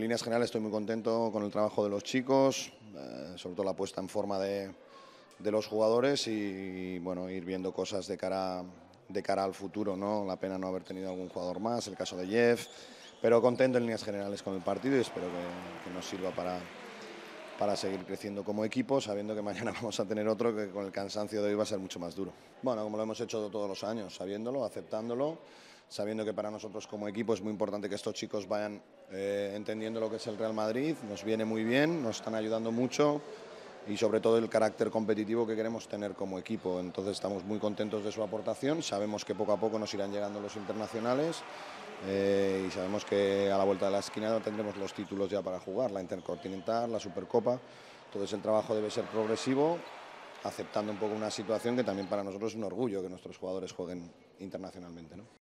En líneas generales estoy muy contento con el trabajo de los chicos, eh, sobre todo la puesta en forma de, de los jugadores y, bueno, ir viendo cosas de cara, de cara al futuro. ¿no? La pena no haber tenido algún jugador más, el caso de Jeff, pero contento en líneas generales con el partido y espero que, que nos sirva para, para seguir creciendo como equipo, sabiendo que mañana vamos a tener otro que con el cansancio de hoy va a ser mucho más duro. Bueno, como lo hemos hecho todos los años, sabiéndolo, aceptándolo sabiendo que para nosotros como equipo es muy importante que estos chicos vayan eh, entendiendo lo que es el Real Madrid, nos viene muy bien, nos están ayudando mucho y sobre todo el carácter competitivo que queremos tener como equipo. Entonces estamos muy contentos de su aportación, sabemos que poco a poco nos irán llegando los internacionales eh, y sabemos que a la vuelta de la esquina tendremos los títulos ya para jugar, la Intercontinental, la Supercopa. Entonces el trabajo debe ser progresivo, aceptando un poco una situación que también para nosotros es un orgullo que nuestros jugadores jueguen internacionalmente. ¿no?